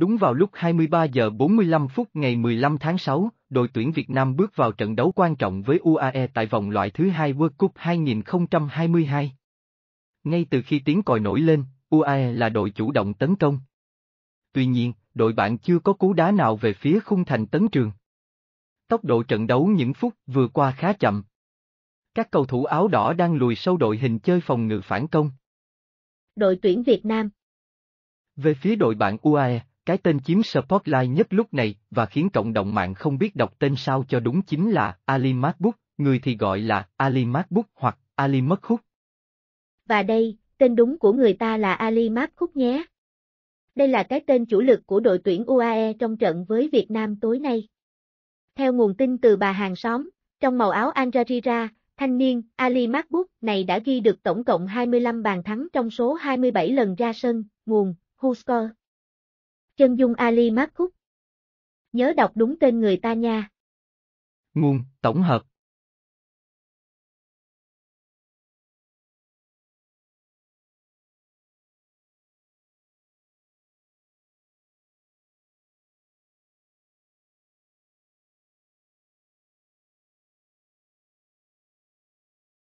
Đúng vào lúc 23 giờ 45 phút ngày 15 tháng 6, đội tuyển Việt Nam bước vào trận đấu quan trọng với UAE tại vòng loại thứ hai World Cup 2022. Ngay từ khi tiếng còi nổi lên, UAE là đội chủ động tấn công. Tuy nhiên, đội bạn chưa có cú đá nào về phía khung thành tấn trường. Tốc độ trận đấu những phút vừa qua khá chậm. Các cầu thủ áo đỏ đang lùi sâu đội hình chơi phòng ngự phản công. Đội tuyển Việt Nam Về phía đội bạn UAE, cái tên chiếm Spotlight nhất lúc này và khiến cộng đồng mạng không biết đọc tên sao cho đúng chính là Ali MacBook, người thì gọi là Ali MacBook hoặc Ali Mất Hút. Và đây, tên đúng của người ta là Ali MacBook nhé. Đây là cái tên chủ lực của đội tuyển UAE trong trận với Việt Nam tối nay. Theo nguồn tin từ bà hàng xóm, trong màu áo Al Jazeera, thanh niên Ali MacBook này đã ghi được tổng cộng 25 bàn thắng trong số 27 lần ra sân, nguồn, Husker. Chân dung Ali Marcus. Nhớ đọc đúng tên người ta nha. Nguồn, tổng hợp.